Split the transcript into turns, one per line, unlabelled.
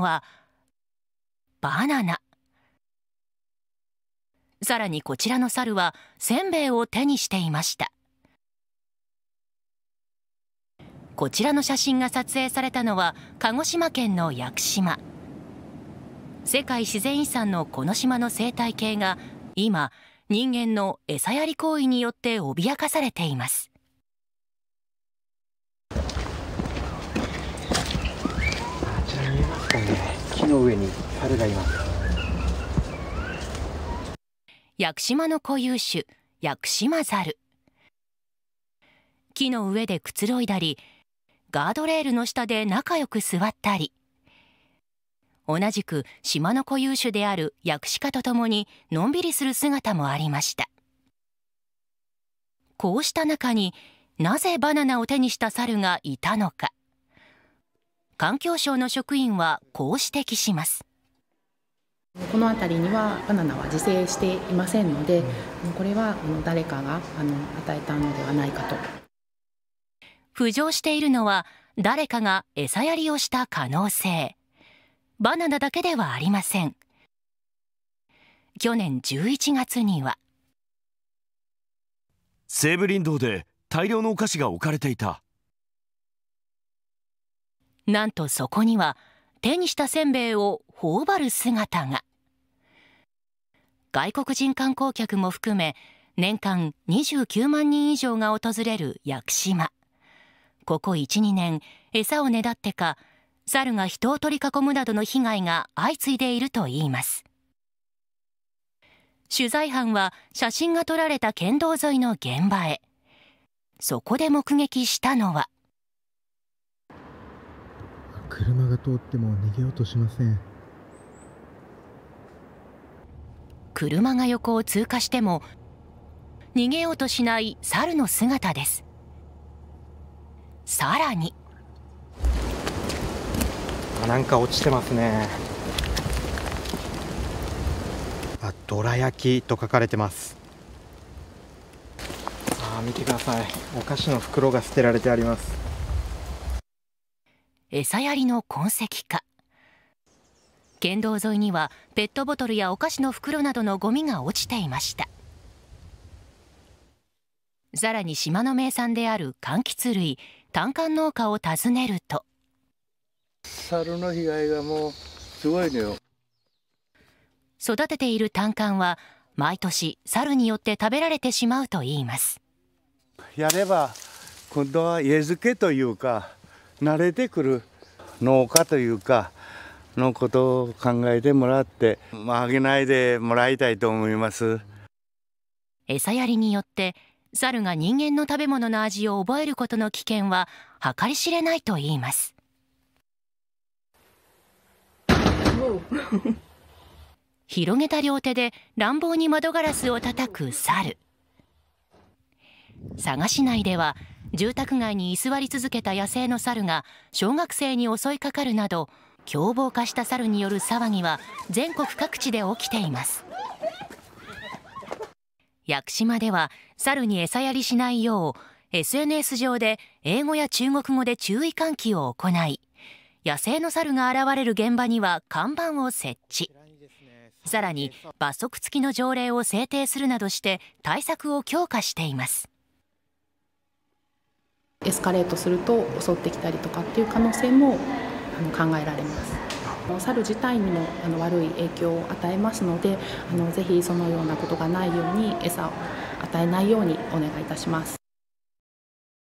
はバナナ更にこちらのサルはせんべいを手にしていましたこちらの写真が撮影されたのは鹿児島県の屋久島世界自然遺産のこの島の生態系が今人間の餌やり行為によって脅かされています木の上に猿がいます屋久島の固有種屋久島猿木の上でくつろいだりガードレールの下で仲良く座ったり同じく島の固有種であるヤクシカと共にのんびりする姿もありましたこうした中になぜバナナを手にした猿がいたのか環境省の職員はこう指摘します。この辺りにはバナナは自生していませんのでこれは誰かが与えたのではないかと浮上しているのは誰かが餌やりをした可能性バナナだけではありません去年11月には西武林道で大量のお菓子が置かれていたなんとそこには手にしたせんべいを頬張る姿が外国人観光客も含め年間29万人以上が訪れる屋久島ここ12年餌をねだってか猿が人を取り囲むなどの被害が相次いでいるといいます取材班は写真が撮られた県道沿いの現場へそこで目撃したのは車が通っても逃げようとしません車が横を通過しても逃げようとしない猿の姿ですさらにあなんか落ちてますねあどら焼きと書かれてますあ見てくださいお菓子の袋が捨てられてあります餌やりの痕跡か県道沿いにはペットボトルやお菓子の袋などのゴミが落ちていましたさらに島の名産である柑橘類単管農家を訪ねると猿の被害がもうすごいのよ育てている単管は毎年猿によって食べられてしまうといいますやれば今度は家付けというか慣れてくる農家というかのことを考えてもらって、まあ、げないでもらいたいと思います餌やりによって猿が人間の食べ物の味を覚えることの危険は計り知れないと言います広げた両手で乱暴に窓ガラスを叩く猿佐賀市内では住宅街に居座り続けた野生の猿が小学生に襲いかかるなど凶暴化した猿による騒ぎは全国各地で起きています屋久島では猿に餌やりしないよう SNS 上で英語や中国語で注意喚起を行い野生の猿が現れる現場には看板を設置さらに罰則付きの条例を制定するなどして対策を強化していますエスカレートすると襲ってきたりとかっていう可能性もあの考えられます。猿自体にもあの悪い影響を与えますのであのぜひそのようなことがないように餌を与えないようにお願いいたします。